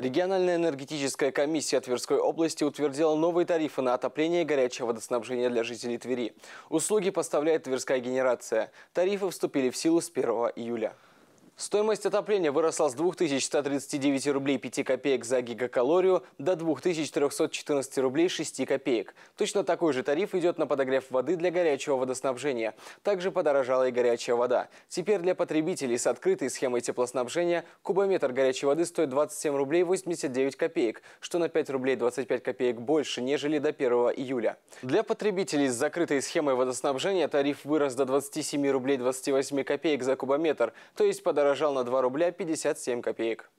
Региональная энергетическая комиссия Тверской области утвердила новые тарифы на отопление и горячее водоснабжение для жителей Твери. Услуги поставляет Тверская генерация. Тарифы вступили в силу с 1 июля. Стоимость отопления выросла с 2139 рублей 5 копеек за гигакалорию до 2314 рублей 6 копеек. Точно такой же тариф идет на подогрев воды для горячего водоснабжения. Также подорожала и горячая вода. Теперь для потребителей с открытой схемой теплоснабжения кубометр горячей воды стоит 27 рублей 89 копеек, что на 5 рублей 25 копеек больше, нежели до 1 июля. Для потребителей с закрытой схемой водоснабжения тариф вырос до 27 рублей 28 копеек за кубометр, то есть подорожал подорожал на 2 рубля 57 копеек.